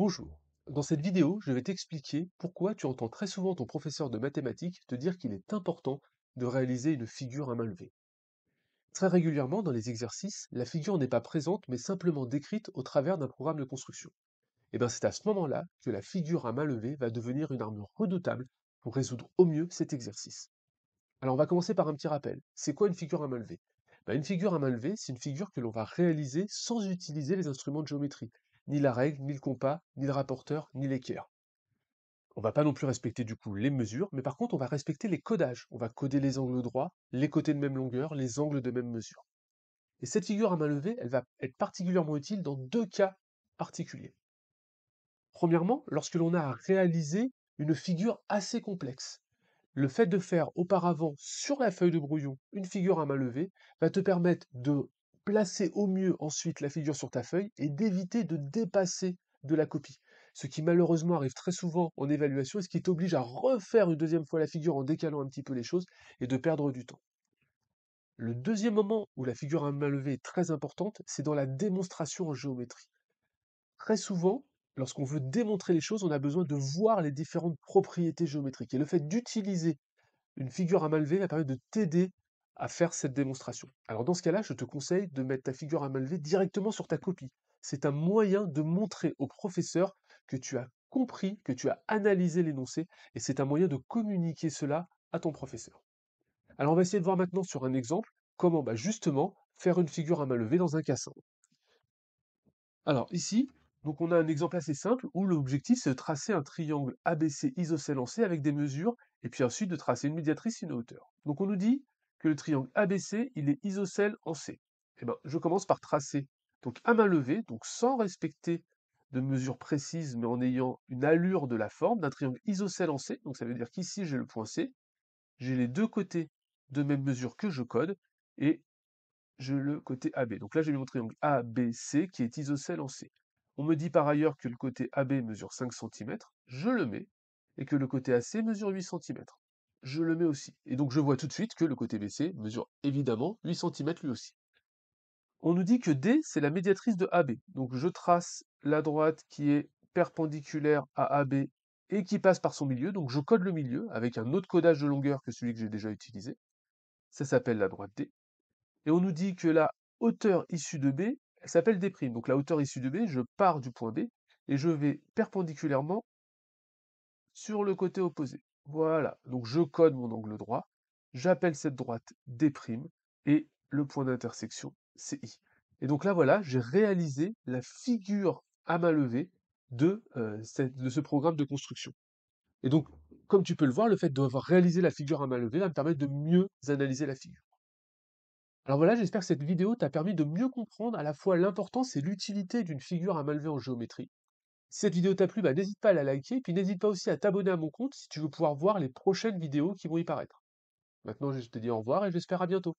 Bonjour. Dans cette vidéo, je vais t'expliquer pourquoi tu entends très souvent ton professeur de mathématiques te dire qu'il est important de réaliser une figure à main levée. Très régulièrement dans les exercices, la figure n'est pas présente mais simplement décrite au travers d'un programme de construction. Et eh bien c'est à ce moment-là que la figure à main levée va devenir une arme redoutable pour résoudre au mieux cet exercice. Alors on va commencer par un petit rappel. C'est quoi une figure à main levée bah, Une figure à main levée, c'est une figure que l'on va réaliser sans utiliser les instruments de géométrie ni la règle, ni le compas, ni le rapporteur, ni l'équerre. On va pas non plus respecter du coup les mesures, mais par contre on va respecter les codages. On va coder les angles droits, les côtés de même longueur, les angles de même mesure. Et cette figure à main levée, elle va être particulièrement utile dans deux cas particuliers. Premièrement, lorsque l'on a réalisé une figure assez complexe. Le fait de faire auparavant sur la feuille de brouillon une figure à main levée va te permettre de placer au mieux ensuite la figure sur ta feuille et d'éviter de dépasser de la copie. Ce qui malheureusement arrive très souvent en évaluation et ce qui t'oblige à refaire une deuxième fois la figure en décalant un petit peu les choses et de perdre du temps. Le deuxième moment où la figure à main levée est très importante, c'est dans la démonstration en géométrie. Très souvent, lorsqu'on veut démontrer les choses, on a besoin de voir les différentes propriétés géométriques. Et le fait d'utiliser une figure à main levée va permettre de t'aider à faire cette démonstration. Alors dans ce cas-là, je te conseille de mettre ta figure à main levée directement sur ta copie. C'est un moyen de montrer au professeur que tu as compris, que tu as analysé l'énoncé, et c'est un moyen de communiquer cela à ton professeur. Alors on va essayer de voir maintenant sur un exemple comment bah, justement faire une figure à main levée dans un cassin. Alors ici, donc on a un exemple assez simple où l'objectif c'est de tracer un triangle ABC isocèle avec des mesures et puis ensuite de tracer une médiatrice et une hauteur. Donc on nous dit que le triangle ABC, il est isocèle en C. Eh ben, je commence par tracer, donc à main levée, donc sans respecter de mesures précises, mais en ayant une allure de la forme d'un triangle isocèle en C. Donc ça veut dire qu'ici, j'ai le point C, j'ai les deux côtés de même mesure que je code, et j'ai le côté AB. Donc là, j'ai mon triangle ABC qui est isocèle en C. On me dit par ailleurs que le côté AB mesure 5 cm, je le mets, et que le côté AC mesure 8 cm je le mets aussi. Et donc je vois tout de suite que le côté BC mesure évidemment 8 cm lui aussi. On nous dit que D, c'est la médiatrice de AB. Donc je trace la droite qui est perpendiculaire à AB et qui passe par son milieu. Donc je code le milieu avec un autre codage de longueur que celui que j'ai déjà utilisé. Ça s'appelle la droite D. Et on nous dit que la hauteur issue de B, elle s'appelle D'. Donc la hauteur issue de B, je pars du point B et je vais perpendiculairement sur le côté opposé. Voilà, donc je code mon angle droit, j'appelle cette droite D', et le point d'intersection, c'est I. Et donc là, voilà, j'ai réalisé la figure à main levée de, euh, de ce programme de construction. Et donc, comme tu peux le voir, le fait d'avoir réalisé la figure à main levée va me permettre de mieux analyser la figure. Alors voilà, j'espère que cette vidéo t'a permis de mieux comprendre à la fois l'importance et l'utilité d'une figure à main levée en géométrie, si cette vidéo t'a plu, bah, n'hésite pas à la liker, et puis n'hésite pas aussi à t'abonner à mon compte si tu veux pouvoir voir les prochaines vidéos qui vont y paraître. Maintenant, je te dis au revoir et j'espère à bientôt.